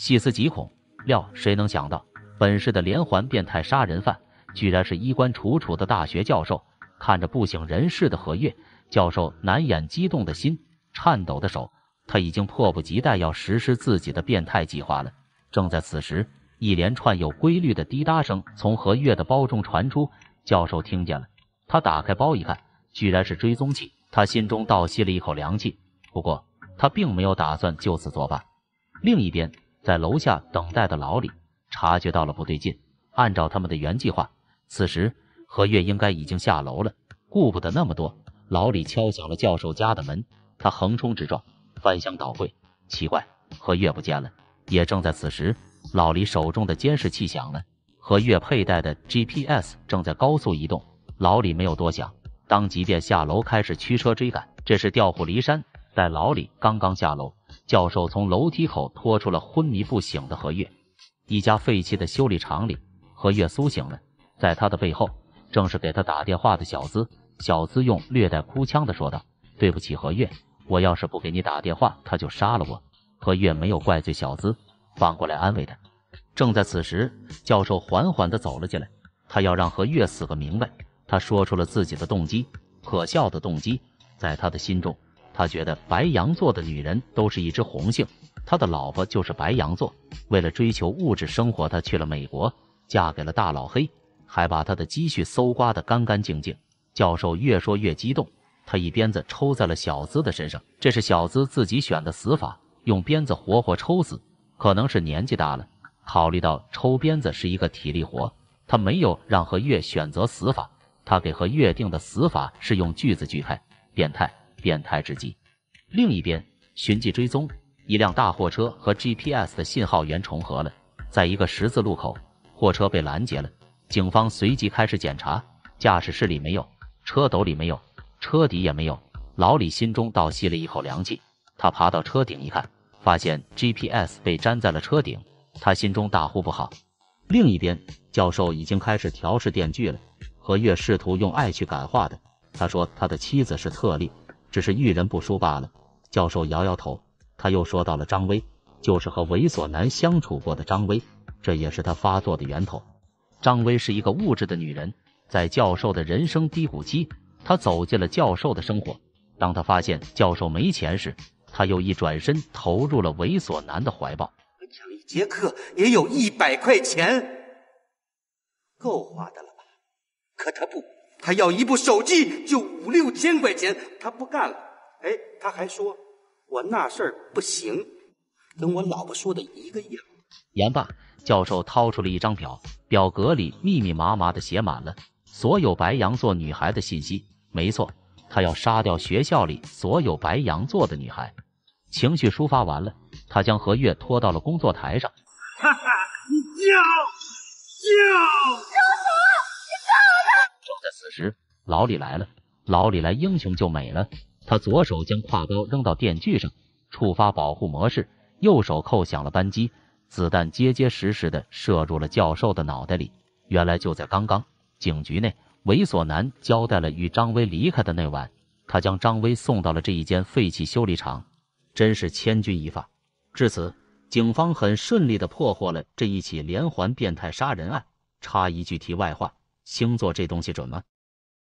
细思极恐，料谁能想到本市的连环变态杀人犯居然是衣冠楚楚的大学教授？看着不省人事的何月，教授难掩激动的心，颤抖的手，他已经迫不及待要实施自己的变态计划了。正在此时，一连串有规律的滴答声从何月的包中传出，教授听见了，他打开包一看，居然是追踪器，他心中倒吸了一口凉气。不过他并没有打算就此作罢。另一边。在楼下等待的老李察觉到了不对劲，按照他们的原计划，此时何月应该已经下楼了。顾不得那么多，老李敲响了教授家的门，他横冲直撞，翻箱倒柜。奇怪，何月不见了。也正在此时，老李手中的监视器响了，何月佩戴的 GPS 正在高速移动。老李没有多想，当即便下楼开始驱车追赶。这是调虎离山。在老李刚刚下楼。教授从楼梯口拖出了昏迷不醒的何月。一家废弃的修理厂里，何月苏醒了。在他的背后，正是给他打电话的小资。小资用略带哭腔的说道：“对不起，何月，我要是不给你打电话，他就杀了我。”何月没有怪罪小资，反过来安慰他。正在此时，教授缓缓地走了进来。他要让何月死个明白。他说出了自己的动机，可笑的动机，在他的心中。他觉得白羊座的女人都是一只红杏，他的老婆就是白羊座。为了追求物质生活，他去了美国，嫁给了大老黑，还把他的积蓄搜刮得干干净净。教授越说越激动，他一鞭子抽在了小资的身上。这是小资自己选的死法，用鞭子活活抽死。可能是年纪大了，考虑到抽鞭子是一个体力活，他没有让何月选择死法。他给何月定的死法是用锯子锯开，变态。变态至极。另一边，寻迹追踪，一辆大货车和 GPS 的信号源重合了，在一个十字路口，货车被拦截了。警方随即开始检查，驾驶室里没有，车斗里没有，车底也没有。老李心中倒吸了一口凉气，他爬到车顶一看，发现 GPS 被粘在了车顶，他心中大呼不好。另一边，教授已经开始调试电锯了。何月试图用爱去感化的，他说他的妻子是特例。只是遇人不淑罢了。教授摇摇头，他又说到了张威，就是和猥琐男相处过的张威，这也是他发作的源头。张威是一个物质的女人，在教授的人生低谷期，她走进了教授的生活。当她发现教授没钱时，她又一转身投入了猥琐男的怀抱。我讲一节课也有一百块钱，够花的了吧？可他不。他要一部手机就五六千块钱，他不干了。哎，他还说我那事儿不行，跟我老婆说的一个样。言罢，教授掏出了一张表，表格里密密麻麻的写满了所有白羊座女孩的信息。没错，他要杀掉学校里所有白羊座的女孩。情绪抒发完了，他将何月拖到了工作台上。哈哈，叫，笑。此时，老李来了。老李来，英雄救美了。他左手将挎包扔到电锯上，触发保护模式，右手扣响了扳机，子弹结结实实的射入了教授的脑袋里。原来就在刚刚，警局内猥琐男交代了与张威离开的那晚，他将张威送到了这一间废弃修理厂，真是千钧一发。至此，警方很顺利的破获了这一起连环变态杀人案。插一句题外话，星座这东西准吗？